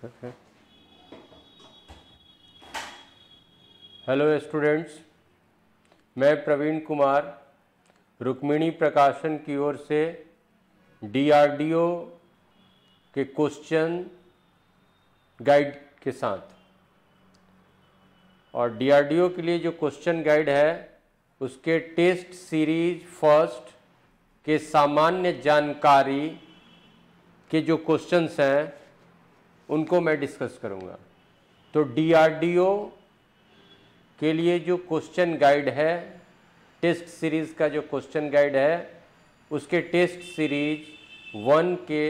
ठाक है hello students मैं प्रवीण कुमार रुक्मिणी प्रकाशन की ओर से डीआरडीओ के क्वेश्चन गाइड के साथ और डीआरडीओ के लिए जो क्वेश्चन गाइड है उसके टेस्ट सीरीज फर्स्ट के सामान्य जानकारी के जो क्वेश्चंस हैं उनको मैं डिस्कस करूँगा तो डीआरडीओ के लिए जो क्वेश्चन गाइड है टेस्ट सीरीज़ का जो क्वेश्चन गाइड है उसके टेस्ट सीरीज वन के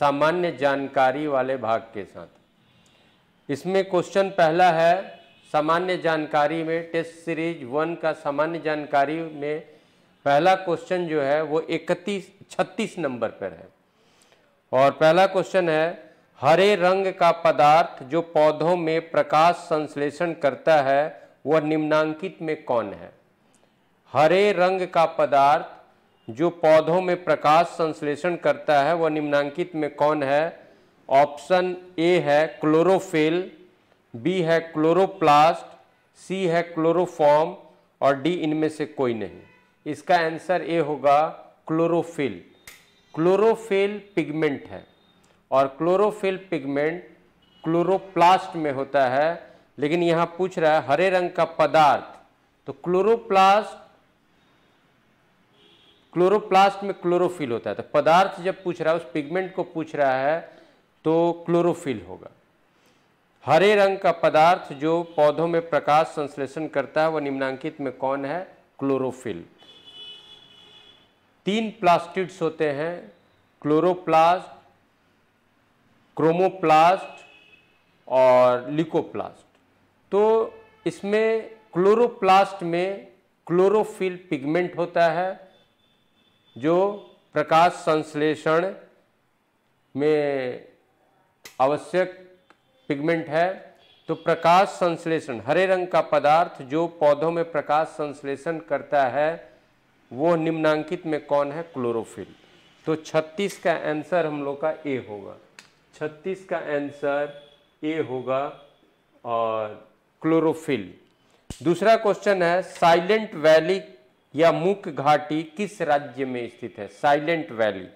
सामान्य जानकारी वाले भाग के साथ इसमें क्वेश्चन पहला है सामान्य जानकारी में टेस्ट सीरीज वन का सामान्य जानकारी में पहला क्वेश्चन जो है वो इकतीस छत्तीस नंबर पर है और पहला क्वेश्चन है हरे रंग का पदार्थ जो पौधों में प्रकाश संश्लेषण करता है वह निम्नांकित में कौन है हरे रंग का पदार्थ जो पौधों में प्रकाश संश्लेषण करता है वह निम्नांकित में कौन है ऑप्शन ए है क्लोरोफिल बी है क्लोरोप्लास्ट सी है क्लोरोफॉर्म और डी इनमें से कोई नहीं इसका आंसर ए होगा क्लोरोफिल क्लोरोफिल पिगमेंट है और क्लोरोफिल पिगमेंट क्लोरोप्लास्ट में होता है लेकिन यहाँ पूछ रहा है हरे रंग का पदार्थ तो क्लोरोप्लास्ट क्लोरोप्लास्ट में क्लोरोफिल होता है तो पदार्थ जब पूछ रहा है उस पिगमेंट को पूछ रहा है तो क्लोरोफिल होगा हरे रंग का पदार्थ जो पौधों में प्रकाश संश्लेषण करता है वह निम्नांकित में कौन है क्लोरोफिल तीन प्लास्टिड्स होते हैं क्लोरोप्लास्ट क्रोमोप्लास्ट और लिकोप्लास्ट तो इसमें क्लोरोप्लास्ट में क्लोरोफिल पिगमेंट होता है जो प्रकाश संश्लेषण में आवश्यक पिगमेंट है तो प्रकाश संश्लेषण हरे रंग का पदार्थ जो पौधों में प्रकाश संश्लेषण करता है वो निम्नांकित में कौन है क्लोरोफिल तो 36 का आंसर हम लोग का ए होगा छत्तीस का आंसर ए होगा और क्लोरोफिल दूसरा क्वेश्चन है साइलेंट वैली या मुख घाटी किस राज्य में स्थित है silent valley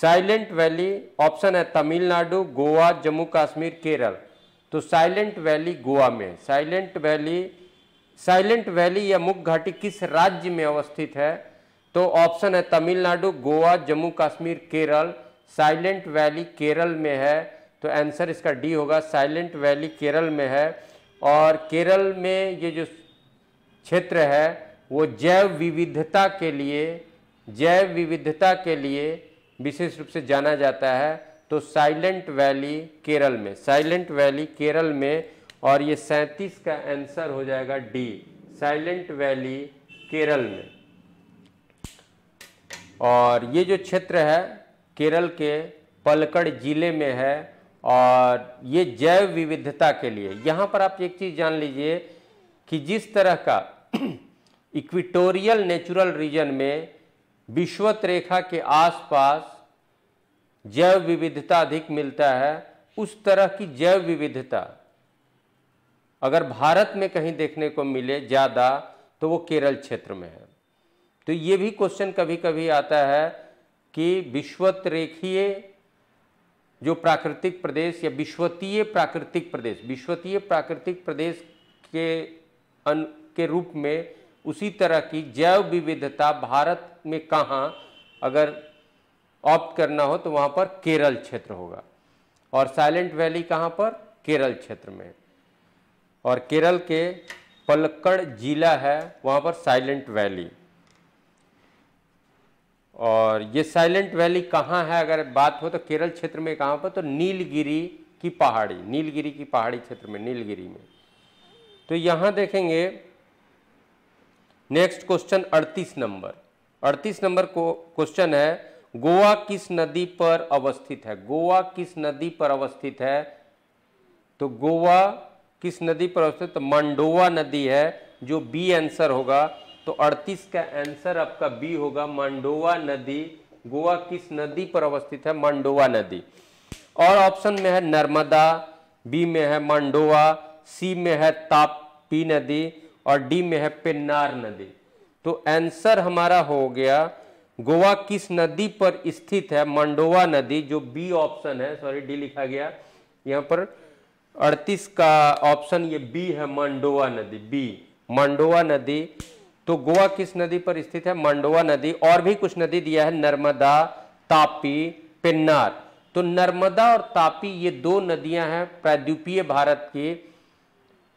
silent valley option है तमिलनाडु गोवा जम्मू कश्मीर केरल तो साइलेंट वैली गोवा में साइलेंट वैली साइलेंट वैली या मुख घाटी किस राज्य में अवस्थित है तो ऑप्शन है तमिलनाडु गोवा जम्मू कश्मीर केरल साइलेंट वैली केरल में है तो आंसर इसका डी होगा साइलेंट वैली केरल में है और केरल में ये जो क्षेत्र है वो जैव विविधता के लिए जैव विविधता के लिए विशेष रूप से जाना जाता है तो साइलेंट वैली केरल में साइलेंट वैली केरल में और ये सैंतीस का आंसर हो जाएगा डी साइलेंट वैली केरल में और ये जो क्षेत्र है केरल के पलकड़ जिले में है और ये जैव विविधता के लिए यहाँ पर आप एक चीज़ जान लीजिए कि जिस तरह का इक्विटोरियल नेचुरल रीजन में विश्वत रेखा के आसपास जैव विविधता अधिक मिलता है उस तरह की जैव विविधता अगर भारत में कहीं देखने को मिले ज़्यादा तो वो केरल क्षेत्र में है तो ये भी क्वेश्चन कभी कभी आता है कि विश्वत रेखीय जो प्राकृतिक प्रदेश या विश्वतीय प्राकृतिक प्रदेश विश्वतीय प्राकृतिक प्रदेश के अन के रूप में उसी तरह की जैव विविधता भारत में कहाँ अगर ऑप्ट करना हो तो वहाँ पर केरल क्षेत्र होगा और साइलेंट वैली कहाँ पर केरल क्षेत्र में और केरल के पलक्कड़ जिला है वहाँ पर साइलेंट वैली और ये साइलेंट वैली कहाँ है अगर बात हो तो केरल क्षेत्र में कहाँ पर तो नीलगिरी की पहाड़ी नीलगिरी की पहाड़ी क्षेत्र में नीलगिरी में तो यहाँ देखेंगे नेक्स्ट क्वेश्चन 38 नंबर 38 नंबर को क्वेश्चन है गोवा किस नदी पर अवस्थित है गोवा किस नदी पर अवस्थित है तो गोवा किस नदी पर अवस्थित तो मंडोवा नदी है जो बी आंसर होगा तो 38 का आंसर आपका बी होगा मंडोवा नदी गोवा किस नदी पर अवस्थित है मंडोवा नदी और ऑप्शन में है नर्मदा बी में है मंडोवा सी में है तापी नदी और डी में है पेन्नार नदी तो आंसर हमारा हो गया गोवा किस नदी पर स्थित है मंडोवा नदी जो बी ऑप्शन है सॉरी डी लिखा गया यहाँ पर 38 का ऑप्शन ये बी है मंडोवा नदी बी मंडोवा नदी तो गोवा किस नदी पर स्थित है मंडोवा नदी और भी कुछ नदी दिया है नर्मदा तापी पिन्नार तो नर्मदा और तापी ये दो नदियां हैं प्राद्वीपीय भारत की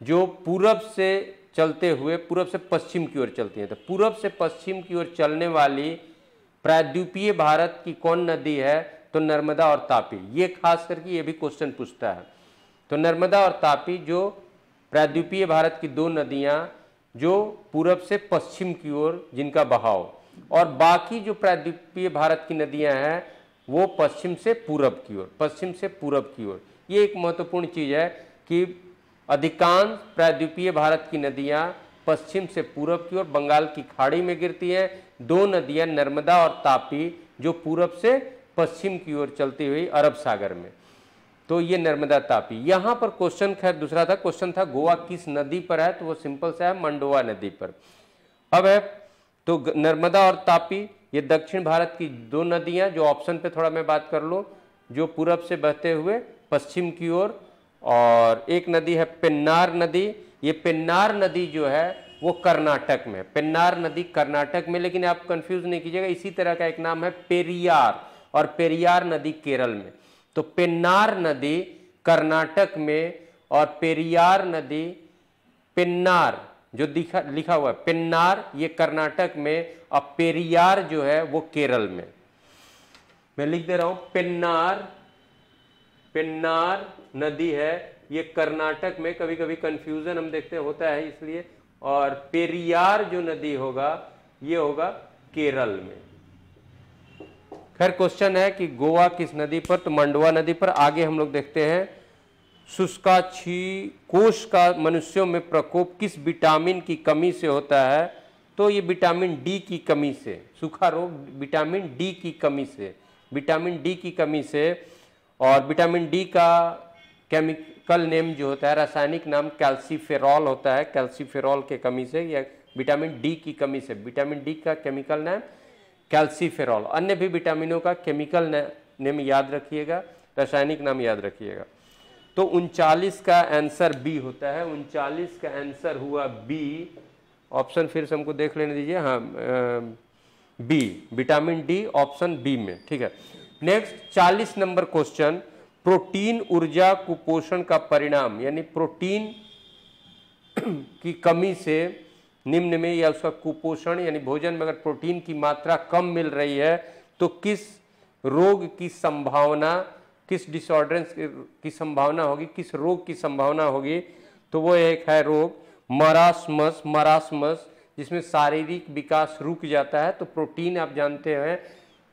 जो पूरब से चलते हुए पूरब से पश्चिम की ओर चलती हैं तो पूरब से पश्चिम की ओर चलने वाली प्रायद्वीपीय भारत की कौन नदी है तो नर्मदा और तापी ये खास करके ये भी क्वेश्चन पूछता है तो नर्मदा और तापी जो प्रायद्वीपीय भारत की दो नदियां जो पूरब से पश्चिम की ओर जिनका बहाव और बाकी जो प्रायद्वीपीय भारत की नदियां हैं वो पश्चिम से पूरब की ओर पश्चिम से पूरब की ओर ये एक महत्वपूर्ण चीज़ है कि अधिकांश प्रायद्वीपीय भारत की नदियां पश्चिम से पूरब की ओर बंगाल की खाड़ी में गिरती हैं दो नदियां नर्मदा और तापी जो पूरब से पश्चिम की ओर चलती हुई अरब सागर में तो ये नर्मदा तापी यहाँ पर क्वेश्चन खैर दूसरा था क्वेश्चन था गोवा किस नदी पर है तो वो सिंपल सा है मंडोवा नदी पर अब है तो नर्मदा और तापी ये दक्षिण भारत की दो नदियाँ जो ऑप्शन पे थोड़ा मैं बात कर लूँ जो पूरब से बहते हुए पश्चिम की ओर और एक नदी है पिन्नार नदी ये पिन्नार नदी जो है वो कर्नाटक में पिन्नार नदी कर्नाटक में लेकिन आप कंफ्यूज नहीं कीजिएगा इसी तरह का एक नाम है पेरियार और पेरियार नदी केरल में तो पिन्नार नदी कर्नाटक में और पेरियार नदी पिन्नार जो दिखा लिखा हुआ है पिन्नार ये कर्नाटक में और पेरियार जो है वो केरल में मैं लिख दे रहा हूं पिन्नार पिन्नार नदी है ये कर्नाटक में कभी कभी कंफ्यूजन हम देखते होता है इसलिए और पेरियार जो नदी होगा ये होगा केरल में खैर क्वेश्चन है कि गोवा किस नदी पर तो मंडवा नदी पर आगे हम लोग देखते हैं शुष्का छी कोश का मनुष्यों में प्रकोप किस विटामिन की कमी से होता है तो ये विटामिन डी की कमी से सूखा रोग विटामिन डी की कमी से विटामिन डी की कमी से और विटामिन डी का केमिकल नेम जो होता है रासायनिक नाम कैल्सीफेरॉल होता है कैल्सीफेरॉल के कमी से या विटामिन डी की कमी से विटामिन डी का केमिकल नाम कैल्सीफेरॉल अन्य भी विटामिनों का केमिकल नेम याद रखिएगा रासायनिक नाम याद रखिएगा तो उनचालीस का आंसर बी होता है उनचालीस का आंसर हुआ बी ऑप्शन फिर से हमको देख लेने दीजिए हाँ B vitamin D option B में ठीक है नेक्स्ट चालीस नंबर क्वेश्चन प्रोटीन ऊर्जा कुपोषण का परिणाम यानी प्रोटीन की कमी से निम्न में या उसका कुपोषण यानी भोजन में अगर प्रोटीन की मात्रा कम मिल रही है तो किस रोग की संभावना किस डिसऑर्डर की संभावना होगी किस रोग की संभावना होगी तो वो एक है रोग मरासमस मरासमस जिसमें शारीरिक विकास रुक जाता है तो प्रोटीन आप जानते हैं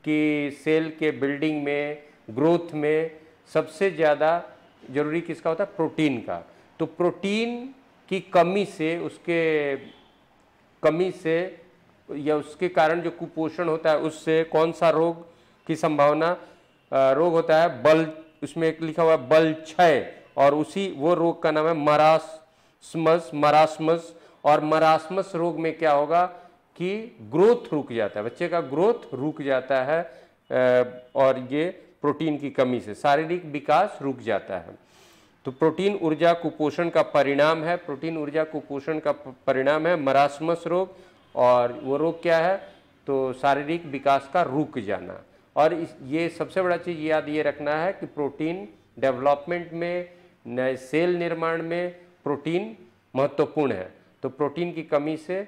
कि सेल के बिल्डिंग में ग्रोथ में सबसे ज़्यादा जरूरी किसका होता है प्रोटीन का तो प्रोटीन की कमी से उसके कमी से या उसके कारण जो कुपोषण होता है उससे कौन सा रोग की संभावना रोग होता है बल उसमें एक लिखा हुआ है बल क्षय और उसी वो रोग का नाम है मरासमस मरासमस और मरासमस रोग में क्या होगा कि ग्रोथ रुक जाता है बच्चे का ग्रोथ रुक जाता है और ये प्रोटीन की कमी से शारीरिक विकास रुक जाता है तो प्रोटीन ऊर्जा कुपोषण का परिणाम है प्रोटीन ऊर्जा कुपोषण का परिणाम है मरासमस रोग और वो रोग क्या है तो शारीरिक विकास का रुक जाना और इस ये सबसे बड़ा चीज़ याद ये रखना है कि प्रोटीन डेवलपमेंट में नए सेल निर्माण में प्रोटीन महत्वपूर्ण है तो प्रोटीन की कमी से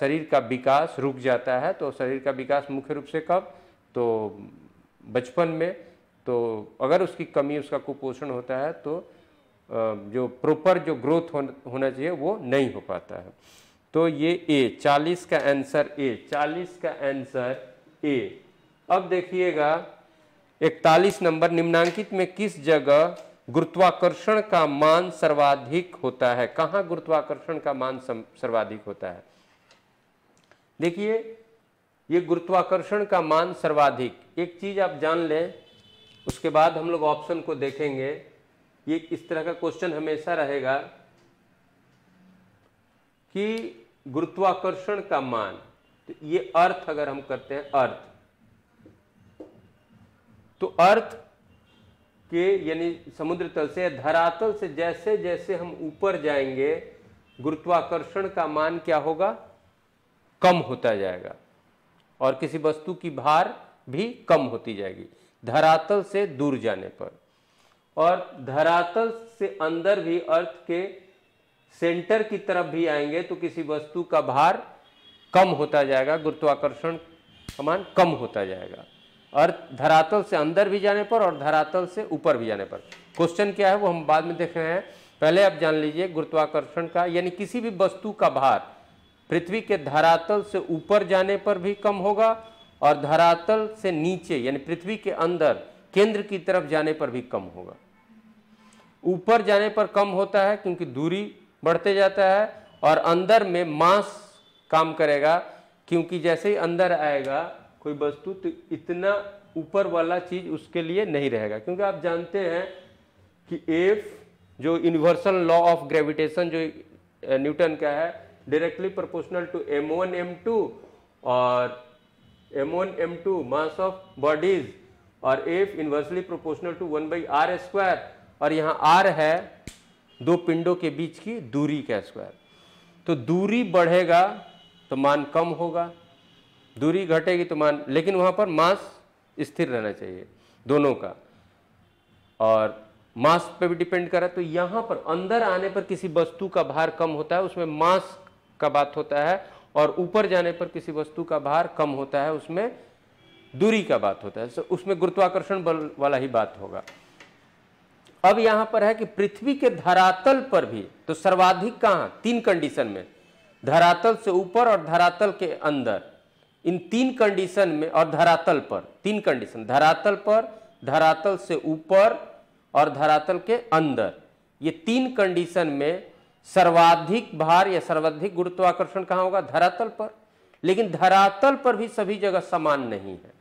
शरीर का विकास रुक जाता है तो शरीर का विकास मुख्य रूप से कब तो बचपन में तो अगर उसकी कमी उसका कुपोषण होता है तो जो प्रॉपर जो ग्रोथ होना चाहिए वो नहीं हो पाता है तो ये ए 40 का आंसर ए 40 का आंसर ए अब देखिएगा 41 नंबर निम्नांकित में किस जगह गुरुत्वाकर्षण का मान सर्वाधिक होता है कहां गुरुत्वाकर्षण का मान सर्वाधिक होता है देखिए ये गुरुत्वाकर्षण का मान सर्वाधिक एक चीज आप जान लें उसके बाद हम लोग ऑप्शन को देखेंगे ये इस तरह का क्वेश्चन हमेशा रहेगा कि गुरुत्वाकर्षण का मान तो ये अर्थ अगर हम करते हैं अर्थ तो अर्थ के यानी समुद्र तल से धरातल से जैसे जैसे हम ऊपर जाएंगे गुरुत्वाकर्षण का मान क्या होगा कम होता जाएगा और किसी वस्तु की भार भी कम होती जाएगी धरातल से दूर जाने पर और धरातल से अंदर भी अर्थ के सेंटर की तरफ भी आएंगे तो किसी वस्तु का भार कम होता जाएगा गुरुत्वाकर्षण समान कम होता जाएगा और धरातल से अंदर भी जाने पर और धरातल से ऊपर भी जाने पर क्वेश्चन क्या है वो हम बाद में देख रहे हैं पहले आप जान लीजिए गुरुत्वाकर्षण का यानी किसी भी वस्तु का भार पृथ्वी के धरातल से ऊपर जाने पर भी कम होगा और धरातल से नीचे यानी पृथ्वी के अंदर केंद्र की तरफ जाने पर भी कम होगा ऊपर जाने पर कम होता है क्योंकि दूरी बढ़ते जाता है और अंदर में मास काम करेगा क्योंकि जैसे ही अंदर आएगा कोई वस्तु तो इतना ऊपर वाला चीज उसके लिए नहीं रहेगा क्योंकि आप जानते हैं कि एफ जो यूनिवर्सल लॉ ऑफ ग्रेविटेशन जो न्यूटन का है directly proportional to M one M two और m1 m2 mass of bodies और f inversely proportional to 1 by R square और यहाँ r है दो पिंडों के बीच की दूरी का स्क्वायर तो दूरी बढ़ेगा तो मान कम होगा दूरी घटेगी तो मान लेकिन वहाँ पर मास स्थिर रहना चाहिए दोनों का और मास पे भी डिपेंड करा तो यहाँ पर अंदर आने पर किसी वस्तु का भार कम होता है उसमें मास का बात होता है और ऊपर जाने पर किसी वस्तु का भार कम होता है उसमें दूरी का बात होता है तो उसमें गुरुत्वाकर्षण बल वाला ही बात होगा अब यहां पर है कि पृथ्वी के धरातल पर भी तो सर्वाधिक कहां तीन कंडीशन में धरातल से ऊपर और धरातल के अंदर इन तीन कंडीशन में और धरातल पर तीन कंडीशन धरातल पर धरातल से ऊपर और धरातल के अंदर ये तीन कंडीशन में सर्वाधिक भार या सर्वाधिक गुरुत्वाकर्षण कहाँ होगा धरातल पर लेकिन धरातल पर भी सभी जगह समान नहीं है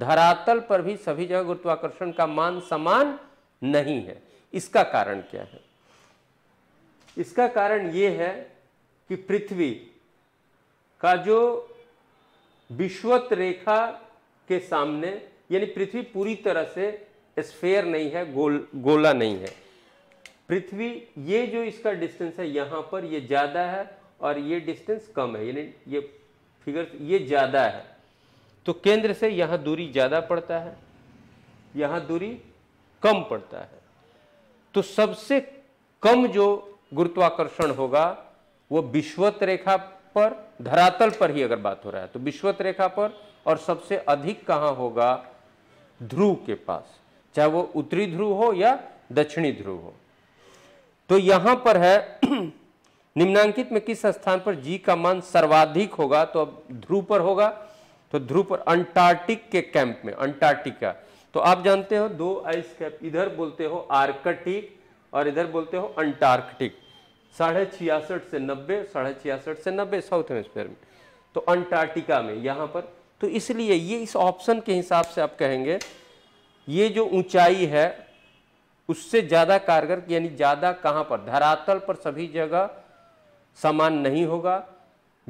धरातल पर भी सभी जगह गुरुत्वाकर्षण का मान समान नहीं है इसका कारण क्या है इसका कारण यह है कि पृथ्वी का जो विश्वत रेखा के सामने यानी पृथ्वी पूरी तरह से स्फेयर नहीं है गोल गोला नहीं है पृथ्वी ये जो इसका डिस्टेंस है यहाँ पर ये ज़्यादा है और ये डिस्टेंस कम है यानी ये फिगर ये ज़्यादा है तो केंद्र से यहाँ दूरी ज़्यादा पड़ता है यहाँ दूरी कम पड़ता है तो सबसे कम जो गुरुत्वाकर्षण होगा वो विश्वत रेखा पर धरातल पर ही अगर बात हो रहा है तो विश्वत रेखा पर और सबसे अधिक कहाँ होगा ध्रुव के पास चाहे वो उत्तरी ध्रुव हो या दक्षिणी ध्रुव हो तो यहां पर है निम्नांकित में किस स्थान पर जी का मान सर्वाधिक होगा तो अब ध्रुव पर होगा तो ध्रुव पर अंटार्कटिक के कैंप में अंटार्कटिका तो आप जानते हो दो आइस कैप इधर बोलते हो आर्कटिक और इधर बोलते हो अंटार्कटिक साढ़े छियासठ से नब्बे साढ़े छियासठ से नब्बे साउथ हेमस्फेयर में तो अंटार्कटिका में यहां पर तो इसलिए ये इस ऑप्शन के हिसाब से आप कहेंगे ये जो ऊंचाई है उससे ज़्यादा कारगर यानी ज़्यादा कहाँ पर धरातल पर सभी जगह समान नहीं होगा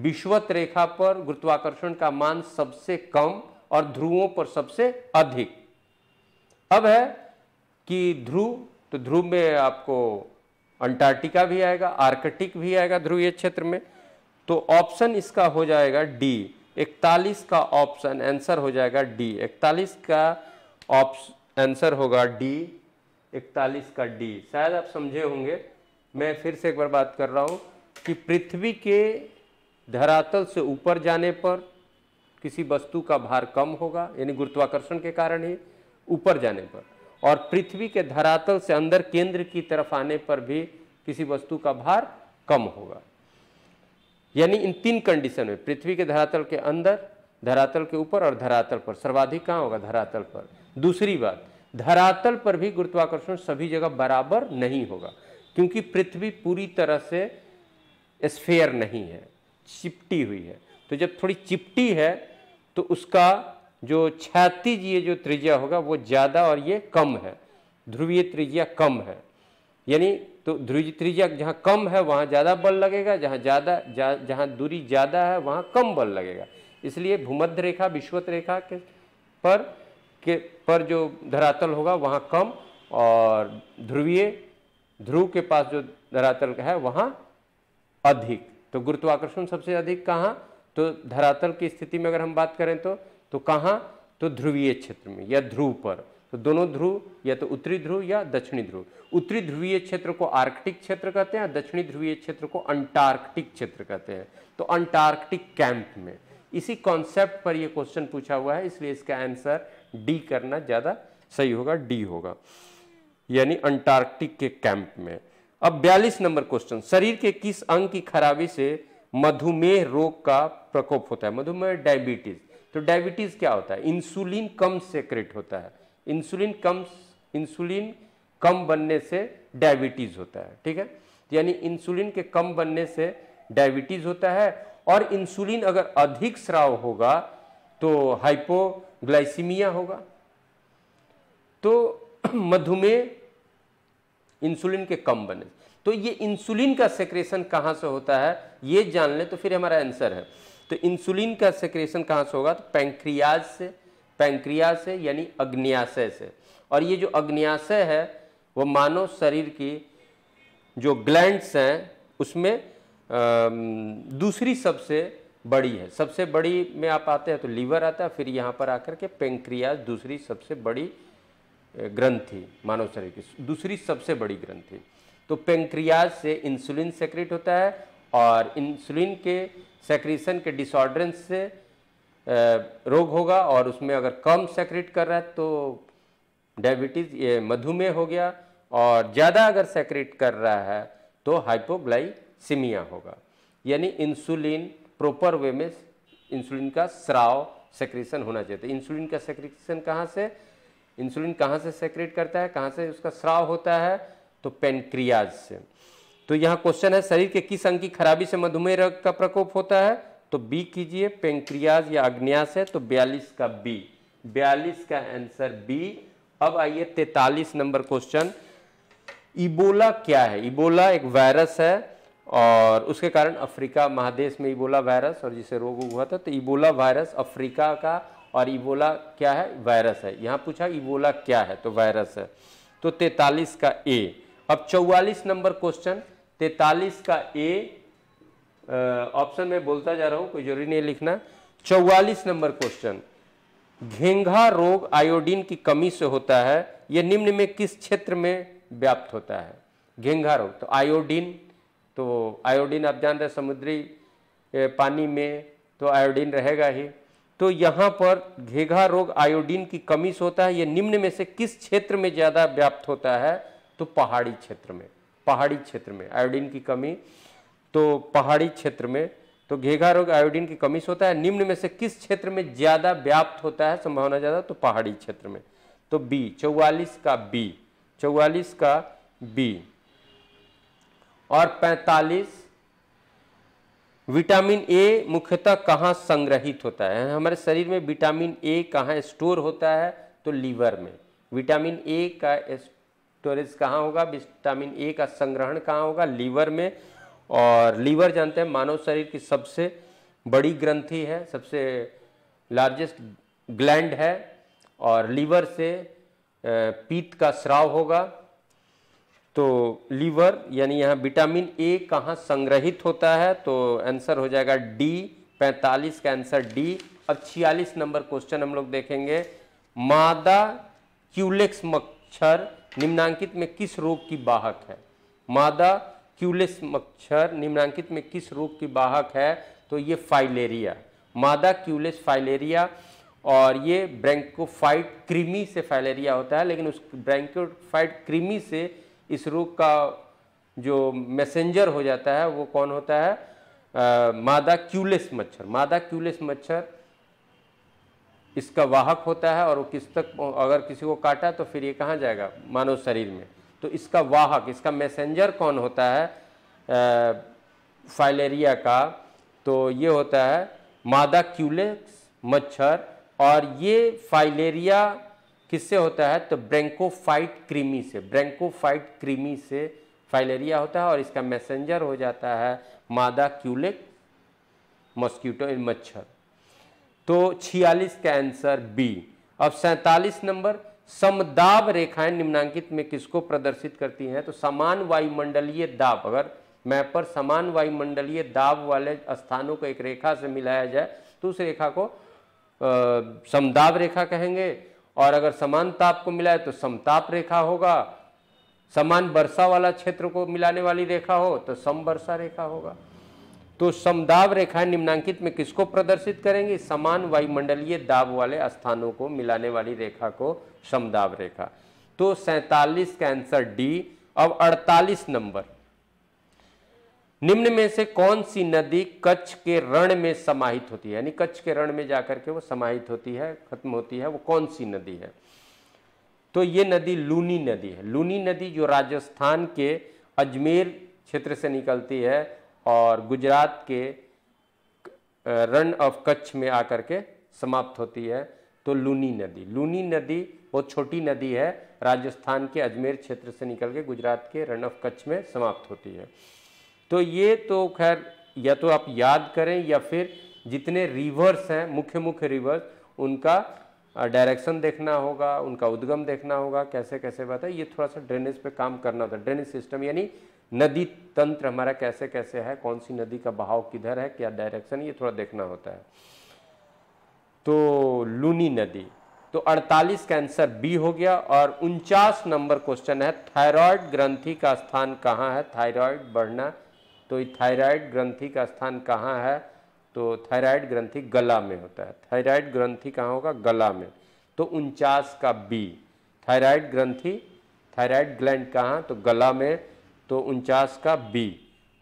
विश्वत रेखा पर गुरुत्वाकर्षण का मान सबसे कम और ध्रुवों पर सबसे अधिक अब है कि ध्रुव तो ध्रुव में आपको अंटार्कटिका भी आएगा आर्कटिक भी आएगा ध्रुवीय क्षेत्र में तो ऑप्शन इसका हो जाएगा डी 41 का ऑप्शन आंसर हो जाएगा डी 41 का ऑप्शन आंसर होगा डी इकतालीस का डी शायद आप समझे होंगे मैं फिर से एक बार बात कर रहा हूँ कि पृथ्वी के धरातल से ऊपर जाने पर किसी वस्तु का भार कम होगा यानी गुरुत्वाकर्षण के कारण ही ऊपर जाने पर और पृथ्वी के धरातल से अंदर केंद्र की तरफ आने पर भी किसी वस्तु का भार कम होगा यानी इन तीन कंडीशन में पृथ्वी के धरातल के अंदर धरातल के ऊपर और धरातल पर सर्वाधिक कहाँ होगा धरातल पर दूसरी बात धरातल पर भी गुरुत्वाकर्षण सभी जगह बराबर नहीं होगा क्योंकि पृथ्वी पूरी तरह से स्फेयर नहीं है चिपटी हुई है तो जब थोड़ी चिपटी है तो उसका जो क्षैतिज ये जो त्रिज्या होगा वो ज़्यादा और ये कम है ध्रुवीय त्रिज्या कम है यानी तो ध्रुवीय त्रिज्या जहाँ कम है वहाँ ज़्यादा बल लगेगा जहाँ ज़्यादा जा, जहाँ दूरी ज़्यादा है वहाँ कम बल लगेगा इसलिए भूमध्य रेखा विश्वत रेखा के पर के पर जो धरातल होगा वहाँ कम और ध्रुवीय ध्रुव के पास जो धरातल है वहाँ अधिक तो गुरुत्वाकर्षण सबसे अधिक कहाँ तो धरातल की स्थिति में अगर हम बात करें तो तो कहाँ तो ध्रुवीय क्षेत्र में या ध्रुव पर तो दोनों ध्रुव या तो उत्तरी ध्रुव या दक्षिणी ध्रुव उत्तरी ध्रुवीय क्षेत्र को आर्कटिक क्षेत्र कहते हैं दक्षिणी ध्रुवीय क्षेत्र को अंटार्कटिक क्षेत्र कहते हैं तो अंटार्कटिक कैंप में इसी कॉन्सेप्ट पर यह क्वेश्चन पूछा हुआ है इसलिए इसका आंसर डी करना ज़्यादा सही होगा डी होगा यानी अंटार्कटिक के कैंप में अब बयालीस नंबर क्वेश्चन शरीर के किस अंग की खराबी से मधुमेह रोग का प्रकोप होता है मधुमेह डायबिटीज तो डायबिटीज क्या होता है इंसुलिन कम सेक्रेट होता है इंसुलिन कम इंसुलिन कम बनने से डायबिटीज होता है ठीक है यानी इंसुलिन के कम बनने से डायबिटीज होता है और इंसुलिन अगर अधिक स्राव होगा तो हाइपोग्लाइसीमिया होगा तो मधुमेह इंसुलिन के कम बने तो ये इंसुलिन का सेक्रेशन कहाँ से होता है ये जान लें तो फिर हमारा आंसर है तो इंसुलिन का सेक्रेशन कहाँ से होगा तो पैंक्रियाज से पैंक्रियाज से यानी अग्न्याशय से और ये जो अग्न्याशय है वो मानव शरीर की जो ग्लैंड्स हैं उसमें दूसरी सबसे बड़ी है सबसे बड़ी में आप आते हैं तो लीवर आता है फिर यहाँ पर आकर के पेंक्रियाज दूसरी सबसे बड़ी ग्रंथि मानव शरीर की दूसरी सबसे बड़ी ग्रंथि तो पेंक्रियाज से इंसुलिन सेक्रेट होता है और इंसुलिन के सेक्रेशन के डिसऑर्डरेंस से रोग होगा और उसमें अगर कम सेक्रेट कर रहा है तो डायबिटीज़ ये मधुमेह हो गया और ज़्यादा अगर सेक्रेट कर रहा है तो हाइपोग्लाइसीमिया होगा यानी इंसुलिन प्रॉपर वे में इंसुलिन का स्राव सेक्रेशन होना चाहिए इंसुलिन तो का सेक्रेशन कहाँ से इंसुलिन कहाँ से सेक्रेट करता है कहाँ से उसका स्राव होता है तो पेनक्रियाज से तो यहाँ क्वेश्चन है शरीर के किस अंग की खराबी से मधुमेह रोग का प्रकोप होता है तो बी कीजिए पेंक्रियाज या अग्नियास है तो बयालीस का बी बयालीस का आंसर बी अब आइए तैतालीस नंबर क्वेश्चन इबोला क्या है इबोला एक वायरस है और उसके कारण अफ्रीका महादेश में इबोला वायरस और जिसे रोग हुआ था तो इबोला वायरस अफ्रीका का और इबोला क्या है वायरस है यहाँ पूछा इबोला क्या है तो वायरस है तो तैतालीस का ए अब चौवालीस नंबर क्वेश्चन तैतालीस का ए ऑप्शन में बोलता जा रहा हूँ कोई जरूरी नहीं लिखना चौवालीस नंबर क्वेश्चन घेंघा रोग आयोडीन की कमी से होता है यह निम्न में किस क्षेत्र में व्याप्त होता है घेंघा रोग तो आयोडीन तो आयोडीन आप जान रहे समुद्री पानी में तो आयोडीन रहेगा ही तो यहाँ पर घेघा रोग आयोडीन की कमी से होता है ये निम्न में से किस क्षेत्र में ज़्यादा व्याप्त होता है तो पहाड़ी क्षेत्र में पहाड़ी क्षेत्र में आयोडीन की कमी तो पहाड़ी क्षेत्र में तो घेघा रोग आयोडीन की कमी से होता है निम्न में से किस क्षेत्र में ज़्यादा व्याप्त होता है संभावना ज़्यादा तो पहाड़ी क्षेत्र में तो बी चौवालीस का बी चौवालीस का बी और 45 विटामिन ए मुख्यतः कहाँ संग्रहित होता है हमारे शरीर में विटामिन ए कहाँ स्टोर होता है तो लीवर में विटामिन ए का स्टोरेज कहाँ होगा विटामिन ए का संग्रहण कहाँ होगा लीवर में और लीवर जानते हैं मानव शरीर की सबसे बड़ी ग्रंथि है सबसे लार्जेस्ट ग्लैंड है और लीवर से पीत का स्राव होगा तो लीवर यानी यहाँ विटामिन ए कहाँ संग्रहित होता है तो आंसर हो जाएगा डी पैंतालीस का आंसर डी अब छियालीस नंबर क्वेश्चन हम लोग देखेंगे मादा क्यूलेक्स मच्छर निम्नांकित में किस रोग की बाहक है मादा क्यूलेक्स मच्छर निम्नांकित में किस रोग की बाहक है तो ये फाइलेरिया मादा क्यूलेस फाइलेरिया और ये ब्रैंकोफाइट क्रीमी से फाइलेरिया होता है लेकिन उस ब्रैंकोफाइट क्रीमी से इस रोग का जो मैसेंजर हो जाता है वो कौन होता है आ, मादा क्यूलेस मच्छर मादा क्यूलेस मच्छर इसका वाहक होता है और वो किस तक अगर किसी को काटा तो फिर ये कहाँ जाएगा मानव शरीर में तो इसका वाहक इसका मैसेंजर कौन होता है आ, फाइलेरिया का तो ये होता है मादा क्यूलेक्स मच्छर और ये फाइलेरिया किससे होता है तो ब्रेंकोफाइट क्रीमी से ब्रेंकोफाइट क्रीमी से फाइलेरिया होता है और इसका मैसेंजर हो जाता है मादा क्यूलिक मॉस्क्यूटो मच्छर तो छियालीस का आंसर बी अब सैतालीस नंबर समदाब रेखाएं निम्नांकित में किसको प्रदर्शित करती हैं तो समान वायुमंडलीय दाब अगर मैप पर समान वायुमंडलीय दाब वाले स्थानों को एक रेखा से मिलाया जाए तो उस रेखा को समदाब रेखा कहेंगे और अगर समान ताप को मिलाए तो समताप रेखा होगा समान वर्षा वाला क्षेत्र को मिलाने वाली रेखा हो तो सम वर्षा रेखा होगा तो समदाब रेखा निम्नांकित में किसको प्रदर्शित करेंगी समान वायुमंडलीय दाब वाले स्थानों को मिलाने वाली रेखा को समदाब रेखा तो सैतालीस का आंसर डी अब 48 नंबर निम्न में से कौन सी नदी कच्छ के रण में समाहित होती है यानी कच्छ के रण में जाकर के वो समाहित होती है खत्म होती है वो कौन सी नदी है तो ये नदी लूनी नदी है लूनी नदी जो राजस्थान के अजमेर क्षेत्र से निकलती है और गुजरात के रण ऑफ कच्छ में आकर के समाप्त होती है तो लूनी नदी लूनी नदी बहुत छोटी नदी है राजस्थान के अजमेर क्षेत्र से निकल के गुजरात के रण ऑफ कच्छ में समाप्त होती है तो ये तो खैर या तो आप याद करें या फिर जितने रिवर्स हैं मुख्य मुख्य रिवर्स उनका डायरेक्शन देखना होगा उनका उद्गम देखना होगा कैसे कैसे बात है ये थोड़ा सा ड्रेनेज पे काम करना होता है ड्रेनेज सिस्टम यानी नदी तंत्र हमारा कैसे कैसे है कौन सी नदी का बहाव किधर है क्या डायरेक्शन ये थोड़ा देखना होता है तो लूनी नदी तो 48 का आंसर बी हो गया और उनचास नंबर क्वेश्चन है थायराइड ग्रंथि का स्थान कहाँ है थायराइड बढ़ना तो ये थायराइड ग्रंथि का स्थान कहाँ है तो थायराइड ग्रंथि गला में होता है थायराइड ग्रंथि कहाँ होगा गला में तो उनचास का बी थायराइड ग्रंथि थायराइड ग्लैंड कहाँ तो गला में तो उनचास का बी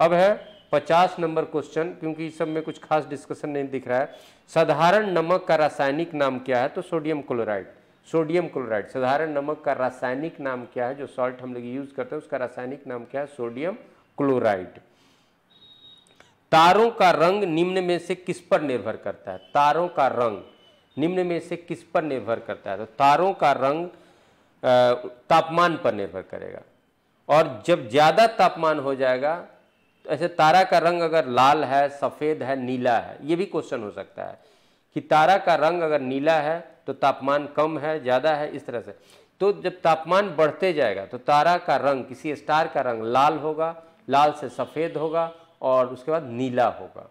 अब है पचास नंबर क्वेश्चन क्योंकि इस सब में कुछ खास डिस्कशन नहीं दिख रहा है साधारण नमक का रासायनिक नाम क्या है तो सोडियम क्लोराइड सोडियम क्लोराइड साधारण नमक का रासायनिक नाम क्या है जो सॉल्ट हम लोग यूज़ करते हैं उसका रासायनिक नाम क्या है सोडियम क्लोराइड तारों का रंग निम्न में से किस पर निर्भर करता है तारों का रंग निम्न में से किस पर निर्भर करता है तो तारों का रंग तापमान पर निर्भर करेगा और जब ज़्यादा तापमान हो जाएगा तो ऐसे तारा का रंग अगर लाल है सफ़ेद है नीला है ये भी क्वेश्चन हो सकता है कि तारा का रंग अगर नीला है तो तापमान कम है ज़्यादा है इस तरह से तो जब तापमान बढ़ते जाएगा तो तारा का रंग किसी स्टार का रंग लाल होगा लाल से सफ़ेद होगा और उसके बाद नीला होगा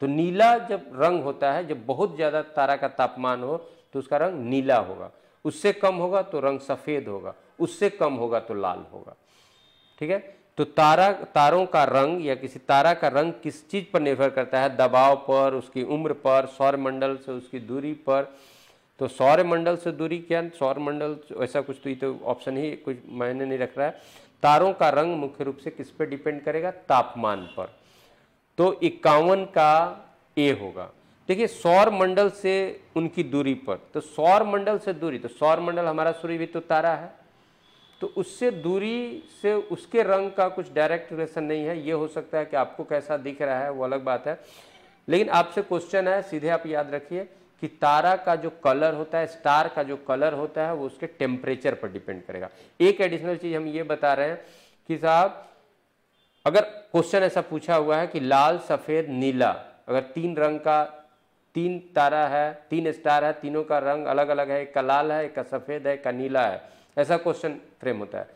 तो नीला जब रंग होता है जब बहुत ज़्यादा तारा का तापमान हो तो उसका रंग नीला होगा उससे कम होगा तो रंग सफ़ेद होगा उससे कम होगा तो लाल होगा ठीक है तो तारा तारों का रंग या किसी तारा का रंग किस चीज़ पर निर्भर करता है दबाव पर उसकी उम्र पर सौरमंडल से उसकी दूरी पर तो सौरमंडल से दूरी क्या सौरमंडल ऐसा कुछ तो ये तो ऑप्शन ही कुछ मायने नहीं रख रहा है तारों का रंग मुख्य रूप से किस पे डिपेंड करेगा तापमान पर तो इक्यावन का ए होगा देखिए सौर मंडल से उनकी दूरी पर तो सौर मंडल से दूरी तो सौर मंडल हमारा सूर्य भी तो तारा है तो उससे दूरी से उसके रंग का कुछ डायरेक्ट रिलेशन नहीं है ये हो सकता है कि आपको कैसा दिख रहा है वो अलग बात है लेकिन आपसे क्वेश्चन है सीधे आप याद रखिए कि तारा का जो कलर होता है स्टार का जो कलर होता है वो उसके टेम्परेचर पर डिपेंड करेगा एक एडिशनल चीज़ हम ये बता रहे हैं कि साहब अगर क्वेश्चन ऐसा पूछा हुआ है कि लाल सफ़ेद नीला अगर तीन रंग का तीन तारा है तीन स्टार है तीनों का रंग अलग अलग है एक का लाल है एक का सफ़ेद है एक का नीला है ऐसा क्वेश्चन फ्रेम होता है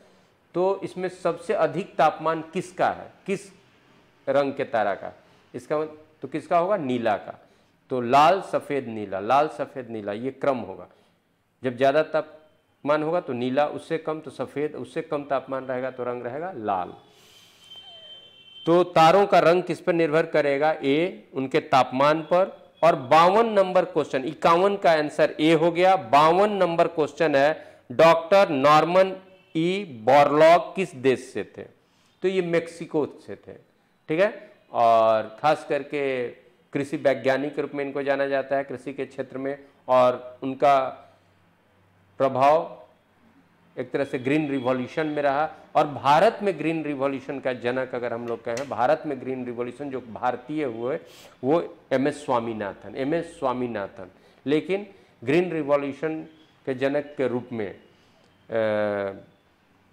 तो इसमें सबसे अधिक तापमान किसका है किस रंग के तारा का इसका मतलब, तो किसका होगा नीला का तो लाल सफ़ेद नीला लाल सफ़ेद नीला ये क्रम होगा जब ज़्यादा तापमान होगा तो नीला उससे कम तो सफ़ेद उससे कम तापमान रहेगा तो रंग रहेगा लाल तो तारों का रंग किस पर निर्भर करेगा ए उनके तापमान पर और बावन नंबर क्वेश्चन इक्यावन का आंसर ए हो गया बावन नंबर क्वेश्चन है डॉक्टर नॉर्मन ई बॉर्लॉग किस देश से थे तो ये मेक्सिको से थे ठीक है और खास करके कृषि वैज्ञानिक के रूप में इनको जाना जाता है कृषि के क्षेत्र में और उनका प्रभाव एक तरह से ग्रीन रिवॉल्यूशन में रहा और भारत में ग्रीन रिवॉल्यूशन का जनक अगर हम लोग कहें भारत में ग्रीन रिवॉल्यूशन जो भारतीय हुए वो M S Swaminathan M S Swaminathan लेकिन ग्रीन रिवॉल्यूशन के जनक के रूप में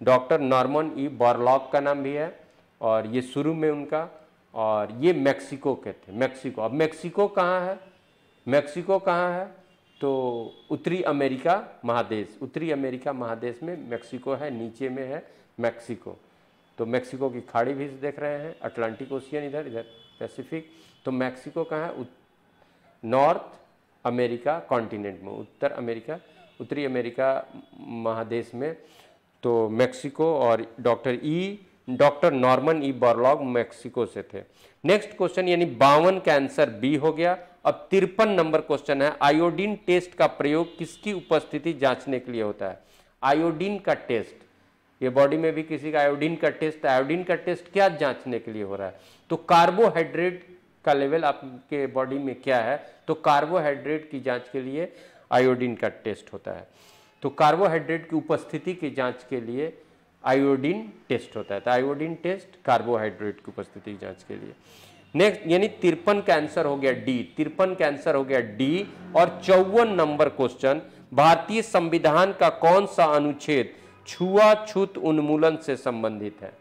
डॉक्टर नॉर्मन ई बॉर्लॉक का नाम भी है और ये शुरू में उनका और ये मैक्सिको के थे मैक्सिको अब मैक्सिको कहाँ है मैक्सिको कहाँ है तो उत्तरी अमेरिका महादेश उत्तरी अमेरिका महादेश में मैक्सिको है नीचे में है मैक्सिको तो मैक्सिको की खाड़ी भी देख रहे हैं अटलांटिक ओशियन इधर इधर पैसिफिक तो मैक्सिको कहाँ है नॉर्थ अमेरिका कॉन्टिनेंट में उत्तर अमेरिका उत्तरी अमेरिका महादेश में तो मैक्सिको और doctor E doctor Norman E Borlaug Mexico से थे नेक्स्ट क्वेश्चन यानी बावन का आंसर बी हो गया अब तिरपन नंबर क्वेश्चन है आयोडीन टेस्ट का प्रयोग किसकी उपस्थिति जांचने के लिए होता है आयोडीन का टेस्ट ये बॉडी में भी किसी का आयोडीन का टेस्ट तो आयोडीन का टेस्ट क्या जांचने के लिए हो रहा है तो कार्बोहाइड्रेट का लेवल आपके बॉडी में क्या है तो कार्बोहाइड्रेट की जांच के लिए आयोडीन का टेस्ट होता है तो कार्बोहाइड्रेट की उपस्थिति की जांच के लिए आयोडीन टेस्ट होता है तो आयोडीन टेस्ट कार्बोहाइड्रेट की उपस्थिति की जांच के लिए नेक्स्ट यानी तिरपन कैंसर हो गया डी तिरपन कैंसर हो गया डी और चौवन नंबर क्वेश्चन भारतीय संविधान का कौन सा अनुच्छेद छुआछूत उन्मूलन से संबंधित है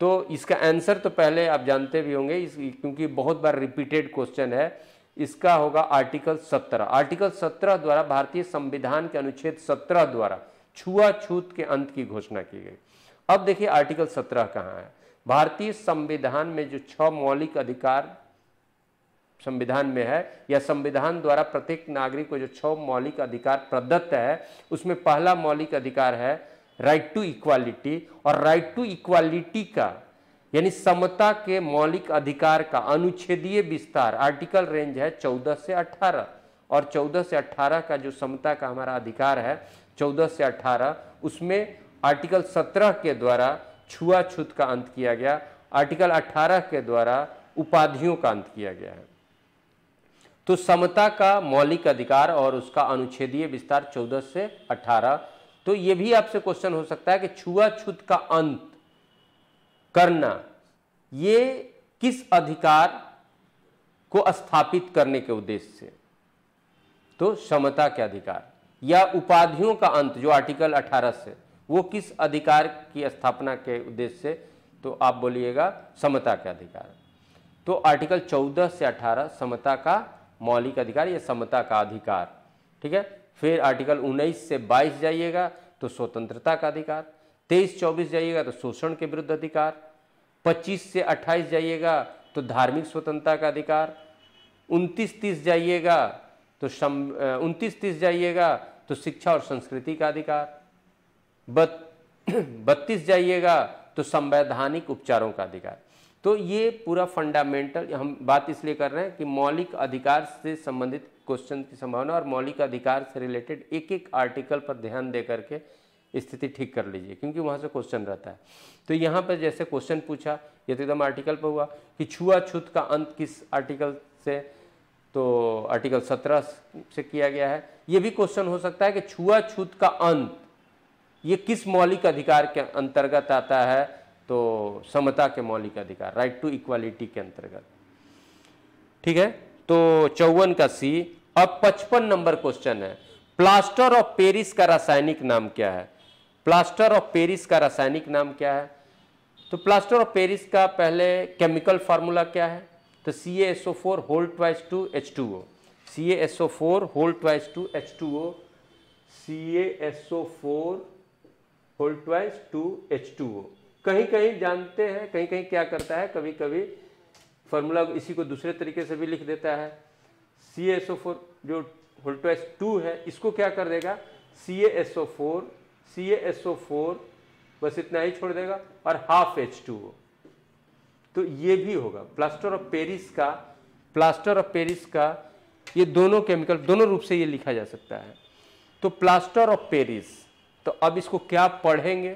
तो इसका आंसर तो पहले आप जानते भी होंगे क्योंकि बहुत बार रिपीटेड क्वेश्चन है इसका होगा आर्टिकल 17 आर्टिकल 17 द्वारा भारतीय संविधान के अनुच्छेद 17 द्वारा छुआछूत के अंत की घोषणा की गई अब देखिए आर्टिकल सत्रह कहाँ है भारतीय संविधान में जो छह मौलिक अधिकार संविधान में है या संविधान द्वारा प्रत्येक नागरिक को जो छह मौलिक अधिकार प्रदत्त है उसमें पहला मौलिक अधिकार है राइट टू इक्वालिटी और राइट टू इक्वालिटी का यानी समता के मौलिक अधिकार का अनुच्छेदीय विस्तार आर्टिकल रेंज है चौदह से अठारह और चौदह से अठारह का जो समता का हमारा अधिकार है चौदह से अठारह उसमें आर्टिकल सत्रह के द्वारा छुआछूत का अंत किया गया आर्टिकल 18 के द्वारा उपाधियों का अंत किया गया है तो समता का मौलिक अधिकार और उसका अनुच्छेदीय विस्तार 14 से 18 तो यह भी आपसे क्वेश्चन हो सकता है कि छुआछूत का अंत करना ये किस अधिकार को स्थापित करने के उद्देश्य से तो समता के अधिकार या उपाधियों का अंत जो आर्टिकल 18 से वो किस अधिकार की स्थापना के उद्देश्य से तो आप बोलिएगा समता के अधिकार तो आर्टिकल 14 से 18 समता का मौलिक अधिकार या समता का अधिकार ठीक है फिर आर्टिकल 19 से 22 जाइएगा तो स्वतंत्रता का अधिकार 23 24 जाइएगा तो शोषण के विरुद्ध अधिकार 25 से 28 जाइएगा तो धार्मिक स्वतंत्रता का अधिकार 29 30 जाइएगा तो सम उनतीस तीस जाइएगा तो तो शिक्षा और संस्कृति का अधिकार बत्तीस जाइएगा तो संवैधानिक उपचारों का अधिकार तो ये पूरा फंडामेंटल हम बात इसलिए कर रहे हैं कि मौलिक अधिकार से संबंधित क्वेश्चन की संभावना और मौलिक अधिकार से रिलेटेड एक एक आर्टिकल पर ध्यान दे करके स्थिति ठीक कर लीजिए क्योंकि वहाँ से क्वेश्चन रहता है तो यहाँ पर जैसे क्वेश्चन पूछा ये तो एकदम आर्टिकल पर हुआ कि छुआछूत का अंत किस आर्टिकल से तो आर्टिकल 17 से किया गया है यह भी क्वेश्चन हो सकता है कि छुआछूत का अंत ये किस मौलिक अधिकार के अंतर्गत आता है तो समता के मौलिक अधिकार राइट टू इक्वालिटी के अंतर्गत ठीक है तो चौवन का सी अब पचपन नंबर क्वेश्चन है प्लास्टर ऑफ पेरिस का रासायनिक नाम क्या है प्लास्टर ऑफ पेरिस का रासायनिक नाम क्या है तो प्लास्टर ऑफ पेरिस का पहले केमिकल फार्मूला क्या है तो C S O four whole twice two H two O C S O four whole twice two H two O C S O four whole twice two H two O कहीं कहीं जानते हैं कहीं कहीं क्या करता है कभी कभी फॉर्मूला इसी को दूसरे तरीके से भी लिख देता है सी एस ओ फोर जो होल ट्वाइस टू है इसको क्या कर देगा C S O four C S O four बस इतना ही छोड़ देगा और हाफ एच टू ओ तो ये भी होगा प्लास्टर ऑफ पेरिस का प्लास्टर ऑफ पेरिस का ये दोनों केमिकल दोनों रूप से ये लिखा जा सकता है तो प्लास्टर ऑफ पेरिस तो अब इसको क्या पढ़ेंगे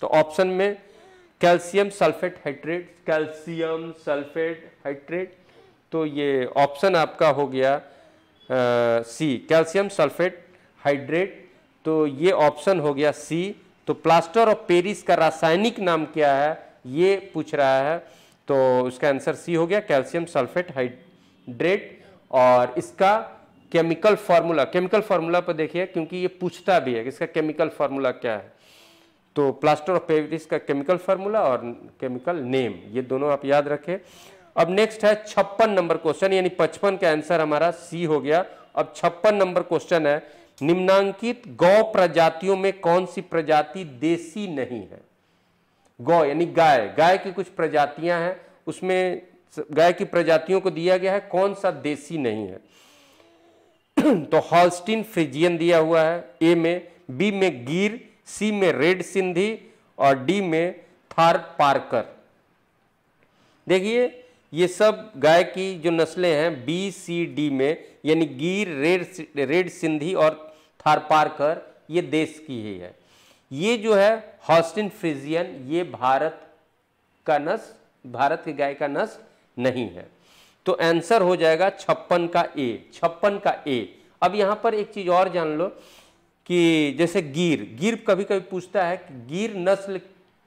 तो ऑप्शन में calcium sulphate hydrate calcium sulphate hydrate तो ये ऑप्शन आपका हो गया आ, सी कैल्शियम सल्फेट हाइड्रेट तो ये ऑप्शन हो गया सी तो प्लास्टर ऑफ पेरिस का रासायनिक नाम क्या है ये पूछ रहा है तो इसका आंसर सी हो गया कैल्शियम सल्फेट हाइड्रेट और इसका केमिकल फार्मूला केमिकल फार्मूला पर देखिए क्योंकि ये पूछता भी है कि इसका केमिकल फार्मूला क्या है तो प्लास्टर ऑफ पेरिस का केमिकल फार्मूला और केमिकल नेम ये दोनों आप याद रखें अब नेक्स्ट है छप्पन नंबर क्वेश्चन यानी पचपन का आंसर हमारा सी हो गया अब छप्पन नंबर क्वेश्चन है निम्नांकित गौ प्रजातियों में कौन सी प्रजाति देसी नहीं है गौ यानी गाय गाय की कुछ प्रजातियां हैं उसमें गाय की प्रजातियों को दिया गया है कौन सा देसी नहीं है तो हॉलस्टीन फ्रिजियन दिया हुआ है ए में बी में गिर सी में रेड सिंधी और डी में थार पार्कर देखिए ये सब गाय की जो नस्लें हैं बी सी डी में यानी गिर रेड रेड सिंधी और थार पार्कर ये देश की ही है ये जो है हॉस्टिन फ्रिजियन ये भारत का नस भारत की गाय का नस नहीं है तो आंसर हो जाएगा छप्पन का ए छप्पन का ए अब यहां पर एक चीज़ और जान लो कि जैसे गिर गिर कभी कभी पूछता है कि गिर नस्ल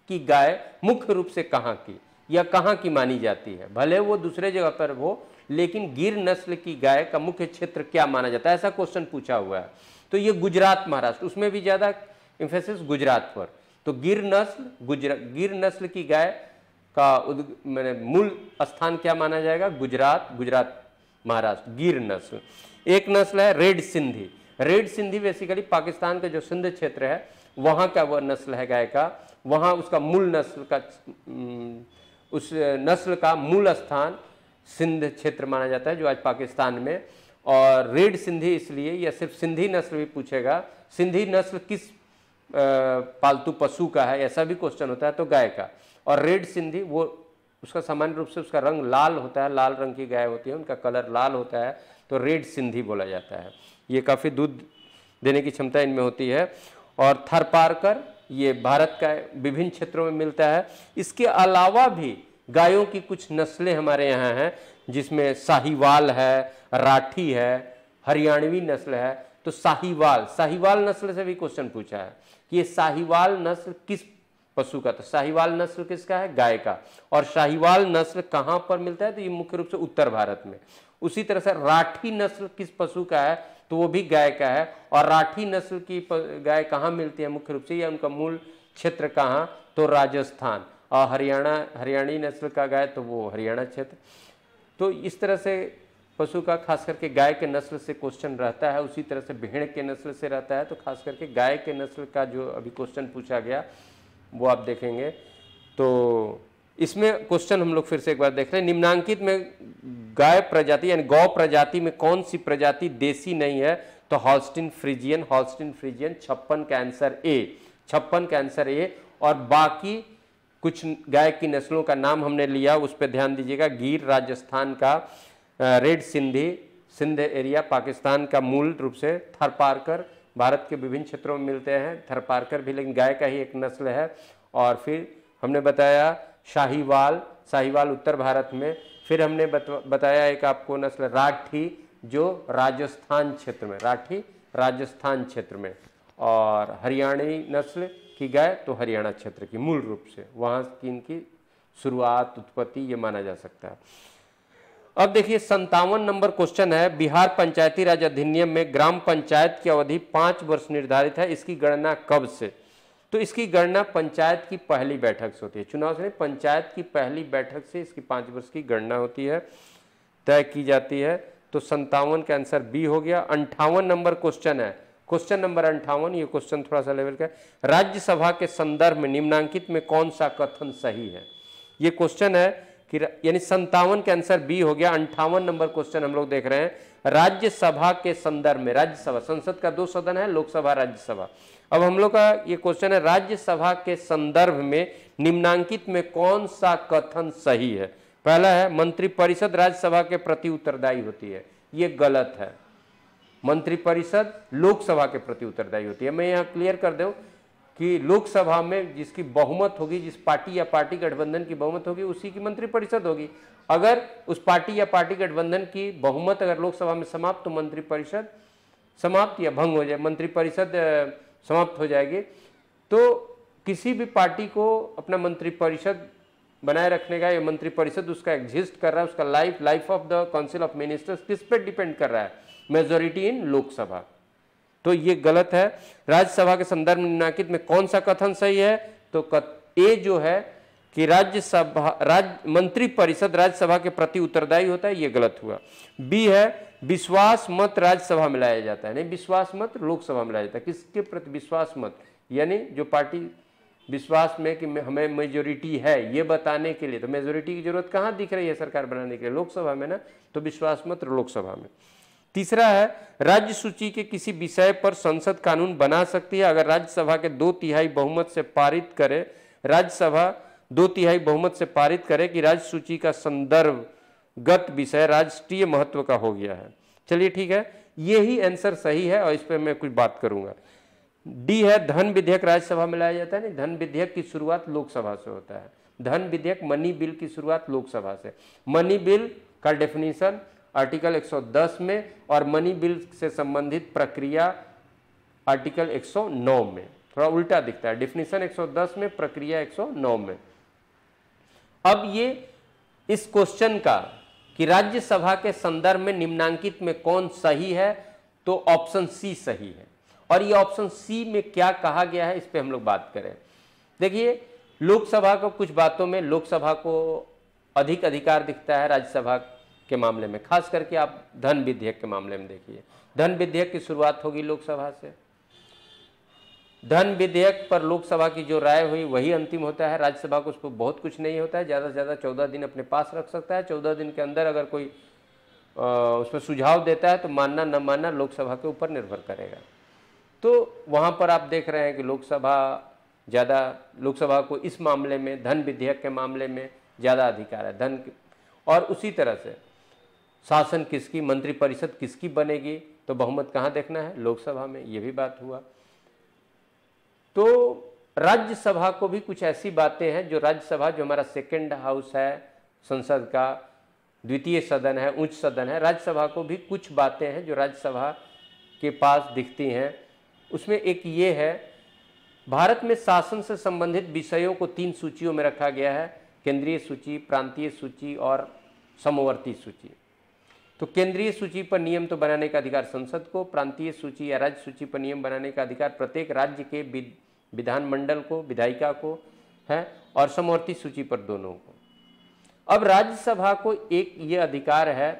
की गाय मुख्य रूप से कहाँ की या कहाँ की मानी जाती है भले वो दूसरे जगह पर हो लेकिन गिर नस्ल की गाय का मुख्य क्षेत्र क्या माना जाता है ऐसा क्वेश्चन पूछा हुआ है तो ये गुजरात महाराष्ट्र उसमें भी ज़्यादा इम्फेसिस गुजरात पर तो गिर नस्ल गुजरा गिर नस्ल की गाय का मैंने मूल स्थान क्या माना जाएगा गुजरात गुजरात महाराष्ट्र गिर नस्ल एक नस्ल है red Sindhi red Sindhi basically Pakistan का जो सिंध क्षेत्र है वहाँ का वह नस्ल है गाय का वहाँ उसका मूल नस्ल का उस नस्ल का मूल स्थान सिंध क्षेत्र माना जाता है जो आज पाकिस्तान में और रेड सिंधी इसलिए या सिर्फ सिंधी नस्ल भी पूछेगा सिंधी नस्ल किस पालतू पशु का है ऐसा भी क्वेश्चन होता है तो गाय का और रेड सिंधी वो उसका सामान्य रूप से उसका रंग लाल होता है लाल रंग की गाय होती है उनका कलर लाल होता है तो रेड सिंधी बोला जाता है ये काफ़ी दूध देने की क्षमता इनमें होती है और थरपारकर ये भारत का विभिन्न क्षेत्रों में मिलता है इसके अलावा भी गायों की कुछ नस्लें हमारे यहाँ हैं जिसमें साहिवाल है राठी है हरियाणवी नस्ल है तो साहिवाल साहिवाल नस्ल से भी क्वेश्चन पूछा है ये साहिवाल नस्ल किस पशु का तो शाहीवाल नस्ल किसका है गाय का और शाहीवाल नस्ल कहाँ पर मिलता है तो ये मुख्य रूप से उत्तर भारत में उसी तरह से राठी नस्ल किस पशु का है तो वो भी गाय का है और राठी नस्ल की गाय कहाँ मिलती है मुख्य रूप से या उनका मूल क्षेत्र कहाँ तो राजस्थान और हरियाणा हरियाणी नस्ल का गाय तो वो हरियाणा क्षेत्र तो इस तरह से पशु का खास करके गाय के नस्ल से क्वेश्चन रहता है उसी तरह से भेड़ के नस्ल से रहता है तो खास करके गाय के नस्ल का जो अभी क्वेश्चन पूछा गया वो आप देखेंगे तो इसमें क्वेश्चन हम लोग फिर से एक बार देख रहे हैं निम्नांकित में गाय प्रजाति यानी गौ प्रजाति में कौन सी प्रजाति देसी नहीं है तो हॉस्टिन फ्रिजियन हॉस्टिन फ्रिजियन छप्पन का आंसर ए छप्पन का आंसर ए और बाकी कुछ गाय की नस्लों का नाम हमने लिया उस पर ध्यान दीजिएगा गिर राजस्थान का रेड सिंधी सिंध एरिया पाकिस्तान का मूल रूप से थरपारकर भारत के विभिन्न क्षेत्रों में मिलते हैं थरपारकर भी लेकिन गाय का ही एक नस्ल है और फिर हमने बताया शाहीवाल शाहीवाल उत्तर भारत में फिर हमने बताया एक आपको नस्ल राठी जो राजस्थान क्षेत्र में राठी राजस्थान क्षेत्र में और हरियाणी नस्ल की गाय तो हरियाणा क्षेत्र की मूल रूप से वहाँ की इनकी शुरुआत उत्पत्ति ये माना जा सकता है अब देखिए संतावन नंबर क्वेश्चन है बिहार पंचायती राज अधिनियम में ग्राम पंचायत की अवधि पांच वर्ष निर्धारित है इसकी गणना कब से तो इसकी गणना पंचायत की पहली बैठक से होती है चुनाव से नहीं पंचायत की पहली बैठक से इसकी पांच वर्ष की गणना होती है तय की जाती है तो संतावन का आंसर बी हो गया अंठावन नंबर क्वेश्चन है क्वेश्चन नंबर अंठावन ये क्वेश्चन थोड़ा सा लेवल का राज्यसभा के संदर्भ में निम्नांकित में कौन सा कथन सही है ये क्वेश्चन है कि यानी संतावन के आंसर बी हो गया अंठावन नंबर क्वेश्चन हम लोग देख रहे हैं राज्यसभा के संदर्भ में राज्यसभा संसद का दो सदन है लोकसभा राज्यसभा अब हम लोग का ये क्वेश्चन है राज्यसभा के संदर्भ में निम्नांकित में कौन सा कथन सही है पहला है मंत्रिपरिषद राज्यसभा के प्रति उत्तरदायी होती है ये गलत है मंत्रिपरिषद लोकसभा के प्रति उत्तरदायी होती है मैं यहाँ क्लियर कर दूँ कि लोकसभा में जिसकी बहुमत होगी जिस पार्टी या पार्टी गठबंधन की बहुमत होगी उसी की मंत्रिपरिषद होगी अगर उस पार्टी या पार्टी गठबंधन की बहुमत अगर लोकसभा में समाप्त तो मंत्रिपरिषद समाप्त या भंग हो जाए मंत्रिपरिषद समाप्त हो जाएगी तो किसी भी पार्टी को अपना मंत्रिपरिषद बनाए रखने का या मंत्रिपरिषद उसका एग्जिस्ट कर रहा है उसका life life of the council of ministers किस पर डिपेंड कर रहा है मेजोरिटी इन लोकसभा तो ये गलत है राज्यसभा के संदर्भ में निम्नाकित में कौन सा कथन सही है तो ए जो है कि राज्यसभा राज्य मंत्री परिषद राज्यसभा के प्रति उत्तरदायी होता है ये गलत हुआ बी है विश्वास मत राज्यसभा में लाया जाता है नहीं विश्वास मत लोकसभा में लाया जाता है किसके प्रति विश्वास मत यानी जो पार्टी विश्वास में कि हमें मेजोरिटी है ये बताने के लिए तो मेजोरिटी की जरूरत कहाँ दिख रही है सरकार बनाने के लिए लोकसभा में ना तो विश्वास मत लोकसभा में तीसरा है राज्य सूची के किसी विषय पर संसद कानून बना सकती है अगर राज्यसभा के दो तिहाई बहुमत से पारित करे राज्यसभा दो तिहाई बहुमत से पारित करे कि राज्य सूची का संदर्भ गत विषय राष्ट्रीय महत्व का हो गया है चलिए ठीक है ये ही आंसर सही है और इस पर मैं कुछ बात करूंगा डी है धन विधेयक राज्यसभा में लाया जाता है नहीं धन विधेयक की शुरुआत लोकसभा से होता है धन विधेयक मनी बिल की शुरुआत लोकसभा से मनी बिल का डेफिनेशन आर्टिकल 110 में और मनी बिल से संबंधित प्रक्रिया आर्टिकल 109 में थोड़ा उल्टा दिखता है डिफिनीशन 110 में प्रक्रिया 109 में अब ये इस क्वेश्चन का कि राज्यसभा के संदर्भ में निम्नांकित में कौन सही है तो ऑप्शन सी सही है और ये ऑप्शन सी में क्या कहा गया है इस पर हम लोग बात करें देखिए लोकसभा को कुछ बातों में लोकसभा को अधिक अधिकार दिखता है राज्यसभा के मामले में खास करके आप धन विधेयक के मामले में देखिए धन विधेयक की शुरुआत होगी लोकसभा से धन विधेयक पर लोकसभा की जो राय हुई वही अंतिम होता है राज्यसभा को उस पर बहुत कुछ नहीं होता है ज़्यादा से ज़्यादा चौदह दिन अपने पास रख सकता है चौदह दिन के अंदर अगर कोई उसमें सुझाव देता है तो मानना न मानना लोकसभा के ऊपर निर्भर करेगा तो वहाँ पर आप देख रहे हैं कि लोकसभा ज़्यादा लोकसभा को इस मामले में धन विधेयक के मामले में ज़्यादा अधिकार है धन और उसी तरह से शासन किसकी मंत्रिपरिषद किसकी बनेगी तो बहुमत कहाँ देखना है लोकसभा में ये भी बात हुआ तो राज्यसभा को भी कुछ ऐसी बातें हैं जो राज्यसभा जो हमारा सेकेंड हाउस है संसद का द्वितीय सदन है उच्च सदन है राज्यसभा को भी कुछ बातें हैं जो राज्यसभा के पास दिखती हैं उसमें एक ये है भारत में शासन से संबंधित विषयों को तीन सूचियों में रखा गया है केंद्रीय सूची प्रांतीय सूची और समवर्ती सूची तो केंद्रीय सूची पर नियम तो बनाने का अधिकार संसद को प्रांतीय सूची या राज्य सूची पर नियम बनाने का अधिकार प्रत्येक राज्य के विधानमंडल को विधायिका को है और समवर्ती सूची पर दोनों को अब राज्यसभा को एक ये अधिकार है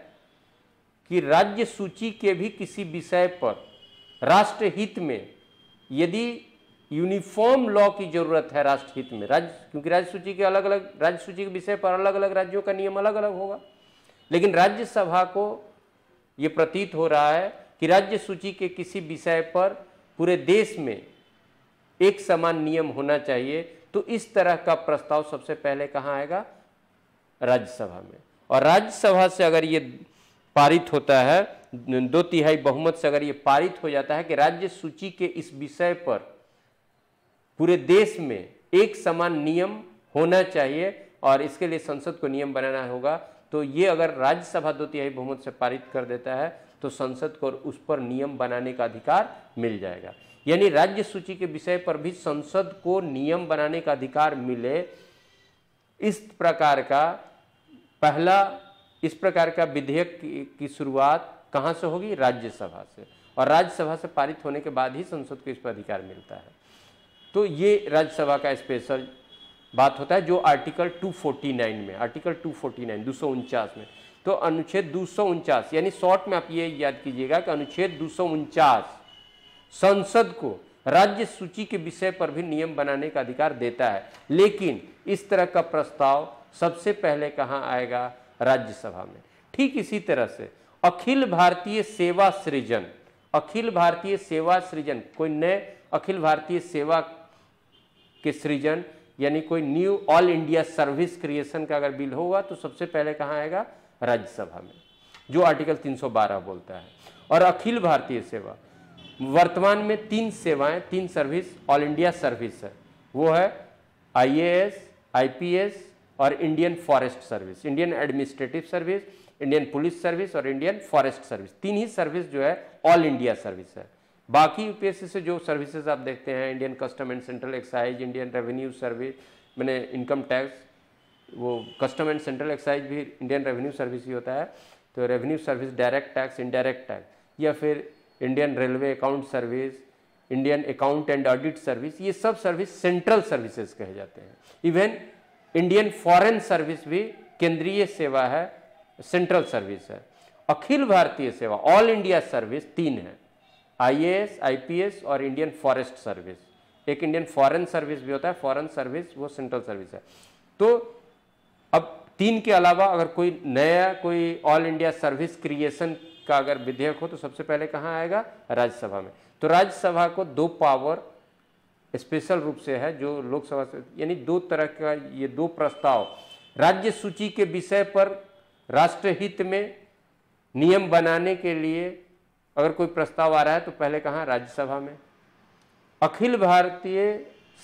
कि राज्य सूची के भी किसी विषय पर राष्ट्रहित में यदि यूनिफॉर्म लॉ की जरूरत है राष्ट्रहित में राज्य क्योंकि राज्य सूची के अलग अलग राज्य सूची के विषय पर अलग अलग राज्यों का नियम अलग अलग होगा लेकिन राज्यसभा को ये प्रतीत हो रहा है कि राज्य सूची के किसी विषय पर पूरे देश में एक समान नियम होना चाहिए तो इस तरह का प्रस्ताव सबसे पहले कहाँ आएगा राज्यसभा में और राज्यसभा से अगर ये पारित होता है दो तिहाई बहुमत से अगर ये पारित हो जाता है कि राज्य सूची के इस विषय पर पूरे देश में एक समान नियम होना चाहिए और इसके लिए संसद को नियम बनाना होगा तो ये अगर राज्यसभा दो तिहाई बहुमत से पारित कर देता है तो संसद को उस पर नियम बनाने का अधिकार मिल जाएगा यानी राज्य सूची के विषय पर भी संसद को नियम बनाने का अधिकार मिले इस प्रकार का पहला इस प्रकार का विधेयक की शुरुआत कहाँ से होगी राज्यसभा से और राज्यसभा से पारित होने के बाद ही संसद को इस पर अधिकार मिलता है तो ये राज्यसभा का स्पेशल बात होता है जो आर्टिकल 249 में आर्टिकल 249 दो में तो अनुच्छेद दो यानी शॉर्ट में आप ये याद कीजिएगा कि अनुच्छेद दो संसद को राज्य सूची के विषय पर भी नियम बनाने का अधिकार देता है लेकिन इस तरह का प्रस्ताव सबसे पहले कहाँ आएगा राज्यसभा में ठीक इसी तरह से अखिल भारतीय सेवा सृजन अखिल भारतीय सेवा सृजन कोई नए अखिल भारतीय सेवा के सृजन यानी कोई new all India service creation का अगर बिल होगा तो सबसे पहले कहाँ आएगा राज्यसभा में जो आर्टिकल 312 बोलता है और अखिल भारतीय सेवा वर्तमान में तीन सेवाएं तीन सर्विस ऑल इंडिया सर्विस है वो है आईएएस, आईपीएस और Indian forest service Indian administrative service Indian police service और इंडियन फॉरेस्ट सर्विस तीन ही सर्विस जो है ऑल इंडिया सर्विस है बाकी यूपीएससी से जो सर्विसेज आप देखते हैं Indian custom and central excise Indian revenue service मैंने इनकम टैक्स वो कस्टम एंड सेंट्रल एक्साइज भी इंडियन रेवेन्यू सर्विस ही होता है तो revenue service direct tax indirect tax या फिर Indian railway account service Indian account and audit service ये सब सर्विस सेंट्रल सर्विसेज कहे जाते हैं इवन इंडियन फॉरेन सर्विस भी केंद्रीय सेवा है सेंट्रल सर्विस है अखिल भारतीय सेवा ऑल इंडिया सर्विस तीन है आईएएस, आईपीएस और इंडियन फॉरेस्ट सर्विस एक इंडियन फॉरेन सर्विस भी होता है फॉरेन सर्विस वो सेंट्रल सर्विस है तो अब तीन के अलावा अगर कोई नया कोई ऑल इंडिया सर्विस क्रिएशन का अगर विधेयक हो तो सबसे पहले कहाँ आएगा राज्यसभा में तो राज्यसभा को दो पावर स्पेशल रूप से है जो लोकसभा से यानी दो तरह का ये दो प्रस्ताव राज्य सूची के विषय पर राष्ट्रहित में नियम बनाने के लिए अगर कोई प्रस्ताव आ रहा है तो पहले कहाँ राज्यसभा में अखिल भारतीय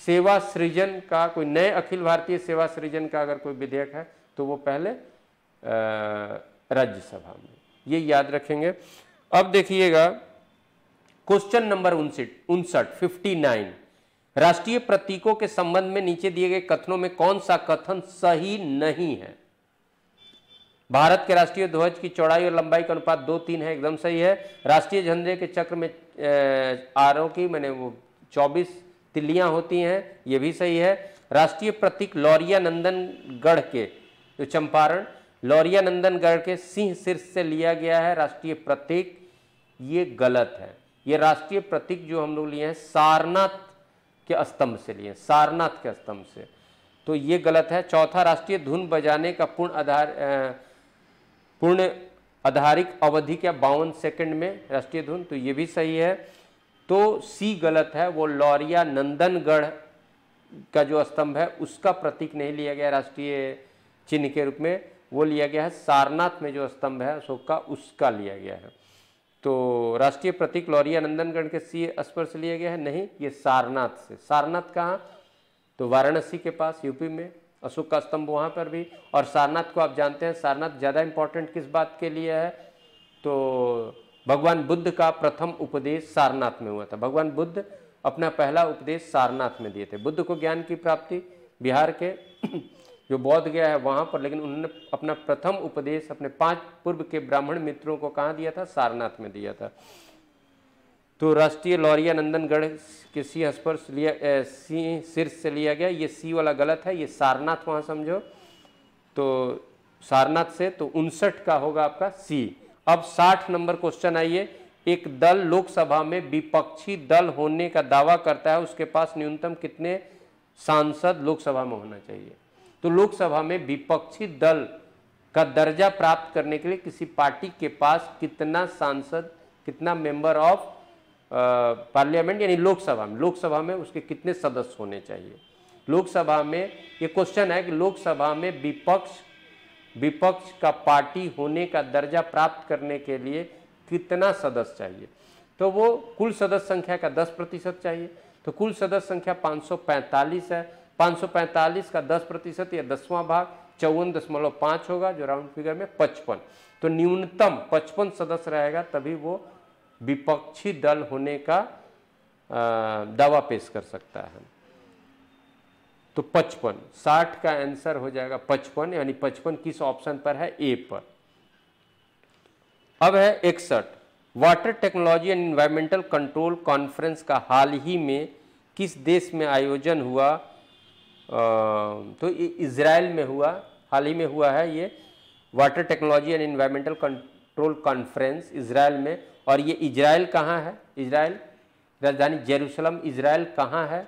सेवा सृजन का कोई नए अखिल भारतीय सेवा सृजन का अगर कोई विधेयक है तो वो पहले राज्यसभा में ये याद रखेंगे अब देखिएगा क्वेश्चन नंबर उनसठ उनसठ फिफ्टी नाइन राष्ट्रीय प्रतीकों के संबंध में नीचे दिए गए कथनों में कौन सा कथन सही नहीं है भारत के राष्ट्रीय ध्वज की चौड़ाई और लंबाई का अनुपात दो तीन है एकदम सही है राष्ट्रीय झंडे के चक्र में आरों की मैंने वो चौबीस तिल्लियाँ होती हैं ये भी सही है राष्ट्रीय प्रतीक लौरिया नंदनगढ़ के जो चंपारण लौरिया नंदनगढ़ के सिंह शीर्ष से लिया गया है राष्ट्रीय प्रतीक ये गलत है ये राष्ट्रीय प्रतीक जो हम लोग लिए हैं सारनाथ के स्तंभ से लिए सारनाथ के स्तंभ से तो ये गलत है चौथा राष्ट्रीय धुन बजाने का पूर्ण आधार पूर्ण आधारिक अवधि क्या बावन सेकंड में राष्ट्रीय धुन तो ये भी सही है तो सी गलत है वो लौरिया नंदनगढ़ का जो स्तंभ है उसका प्रतीक नहीं लिया गया राष्ट्रीय चिन्ह के रूप में वो लिया गया है सारनाथ में जो स्तंभ है अशोक का उसका लिया गया है तो राष्ट्रीय प्रतीक लौरिया नंदनगढ़ के सी स्पर्श लिया गया है नहीं ये सारनाथ से सारनाथ कहाँ तो वाराणसी के पास यूपी में अशोक का स्तंभ वहाँ पर भी और सारनाथ को आप जानते हैं सारनाथ ज़्यादा इम्पोर्टेंट किस बात के लिए है तो भगवान बुद्ध का प्रथम उपदेश सारनाथ में हुआ था भगवान बुद्ध अपना पहला उपदेश सारनाथ में दिए थे बुद्ध को ज्ञान की प्राप्ति बिहार के जो बौद्ध गया है वहाँ पर लेकिन उन्होंने अपना प्रथम उपदेश अपने पांच पूर्व के ब्राह्मण मित्रों को कहाँ दिया था सारनाथ में दिया था तो राष्ट्रीय लौरिया नंदनगढ़ के सिंह स्पर्श लिया सिंह शीर्ष से लिया गया ये सी वाला गलत है ये सारनाथ वहाँ समझो तो सारनाथ से तो उनसठ का होगा आपका सी अब साठ नंबर क्वेश्चन आइए एक दल लोकसभा में विपक्षी दल होने का दावा करता है उसके पास न्यूनतम कितने सांसद लोकसभा में होना चाहिए तो लोकसभा में विपक्षी दल का दर्जा प्राप्त करने के लिए किसी पार्टी के पास कितना सांसद कितना मेंबर ऑफ पार्लियामेंट यानी लोकसभा में लोकसभा में उसके कितने सदस्य होने चाहिए लोकसभा में ये क्वेश्चन है कि लोकसभा में विपक्ष विपक्ष का पार्टी होने का दर्जा प्राप्त करने के लिए कितना सदस्य चाहिए तो वो कुल सदस्य संख्या का 10 प्रतिशत चाहिए तो कुल सदस्य संख्या 545 है 545 का 10 प्रतिशत या दसवां भाग चौवन दशमलव पाँच होगा जो राउंड फिगर में पचपन तो न्यूनतम पचपन सदस्य रहेगा तभी वो विपक्षी दल होने का दावा पेश कर सकता है तो पचपन साठ का आंसर हो जाएगा पचपन यानी पचपन किस ऑप्शन पर है ए पर अब है इकसठ water technology and environmental control conference का हाल ही में किस देश में आयोजन हुआ आ, तो इसराइल में हुआ हाल ही में हुआ है ये water technology and control control conference Israel में और ये इसराइल कहाँ है इसराइल राजधानी जेरूसलम इसराइल कहाँ है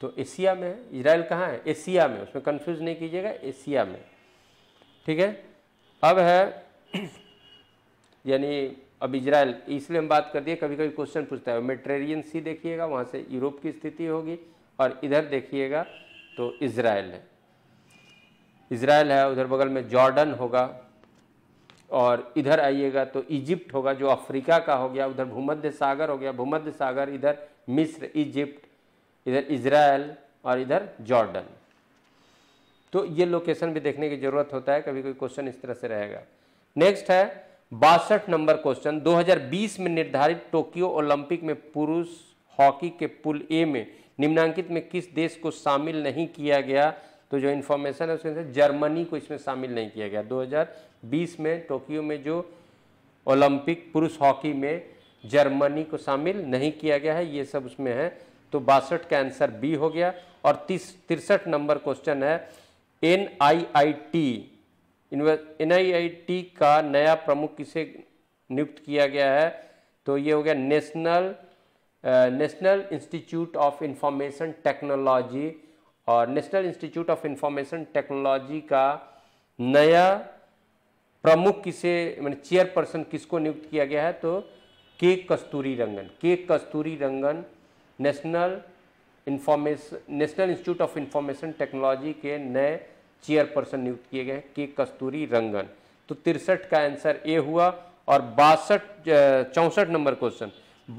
तो एशिया में है इसराइल कहाँ है एशिया में उसमें कन्फ्यूज़ नहीं कीजिएगा एशिया में ठीक है अब है यानी अब इसराइल इसलिए हम बात कर दिए कभी कभी क्वेश्चन पूछता है मेट्रेरियन सी देखिएगा वहाँ से यूरोप की स्थिति होगी और इधर देखिएगा तो इसराइल है इसराइल है उधर बगल में जॉर्डन होगा और इधर आइएगा तो इजिप्ट होगा जो अफ्रीका का हो गया उधर भूमध्य सागर हो गया भूमध्य सागर इधर मिस्र इजिप्ट इधर इसराइल और इधर जॉर्डन तो ये लोकेशन भी देखने की ज़रूरत होता है कभी कोई क्वेश्चन इस तरह से रहेगा नेक्स्ट है बासठ नंबर क्वेश्चन 2020 में निर्धारित टोक्यो ओलंपिक में पुरुष हॉकी के पुल ए में निम्नांकित में किस देश को शामिल नहीं किया गया तो जो इन्फॉर्मेशन है उसके अंदर जर्मनी को इसमें शामिल नहीं किया गया 2020 में टोक्यो में जो ओलंपिक पुरुष हॉकी में जर्मनी को शामिल नहीं किया गया है ये सब उसमें है तो बासठ का आंसर बी हो गया और तीस तिरसठ नंबर क्वेश्चन है N I I T N I I T का नया प्रमुख किसे नियुक्त किया गया है तो ये हो गया national national institute of information technology और national institute of information technology का नया प्रमुख किसे मैंने चेयरपर्सन किसको नियुक्त किया गया है तो के Kasturi Rangan K Kasturi Rangan national information national institute of information technology के नए चेयरपर्सन नियुक्त किए गए के कस्तूरी रंगन तो तिरसठ का आंसर ए हुआ और बासठ चौंसठ नंबर क्वेश्चन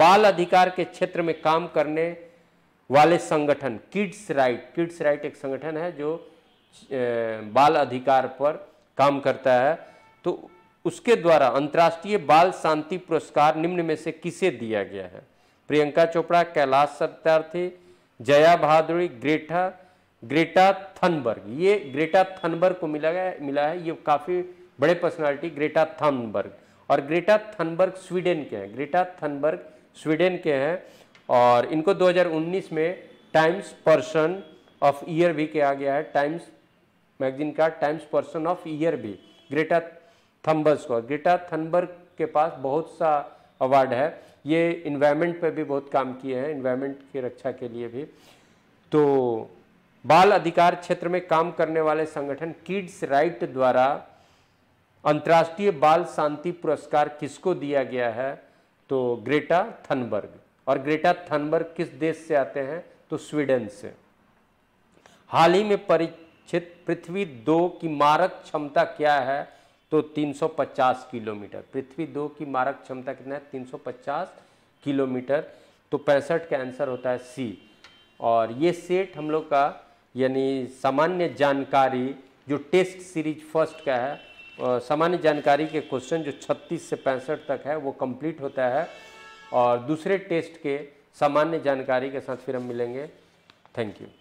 बाल अधिकार के क्षेत्र में काम करने वाले संगठन किड्स राइट किड्स राइट एक संगठन है जो बाल अधिकार पर काम करता है तो उसके द्वारा अंतर्राष्ट्रीय बाल शांति पुरस्कार निम्न में से किसे दिया गया है Priyanka Chopra Kailash Satyarthi Jaya Bhaduri Greta Greta Thunberg ये ग्रेटा थनबर्ग को मिला गया मिला है ये काफ़ी बड़े पर्सनालिटी ग्रेटा थनबर्ग और ग्रेटा थनबर्ग स्वीडन के हैं ग्रेटा थनबर्ग स्वीडन के हैं और इनको 2019 में टाइम्स पर्सन ऑफ ईयर भी किया गया है टाइम्स मैगजीन का टाइम्स पर्सन ऑफ ईयर भी ग्रेटा थम्बर्स को ग्रेटा थनबर्ग के पास बहुत सा अवार्ड है ये इन्वायरमेंट पे भी बहुत काम किए हैं इन्वायरमेंट की रक्षा के लिए भी तो बाल अधिकार क्षेत्र में काम करने वाले संगठन किड्स राइट द्वारा अंतर्राष्ट्रीय बाल शांति पुरस्कार किसको दिया गया है तो ग्रेटा थनबर्ग और ग्रेटा थनबर्ग किस देश से आते हैं तो स्वीडन से हाल ही में परीक्षित पृथ्वी दो की मारक क्षमता क्या है तो 350 किलोमीटर पृथ्वी दो की मारक क्षमता कितना है 350 किलोमीटर तो पैंसठ का आंसर होता है सी और ये सेट हम लोग का यानी सामान्य जानकारी जो टेस्ट सीरीज फर्स्ट का है सामान्य जानकारी के क्वेश्चन जो 36 से पैंसठ तक है वो कंप्लीट होता है और दूसरे टेस्ट के सामान्य जानकारी के साथ फिर हम मिलेंगे थैंक यू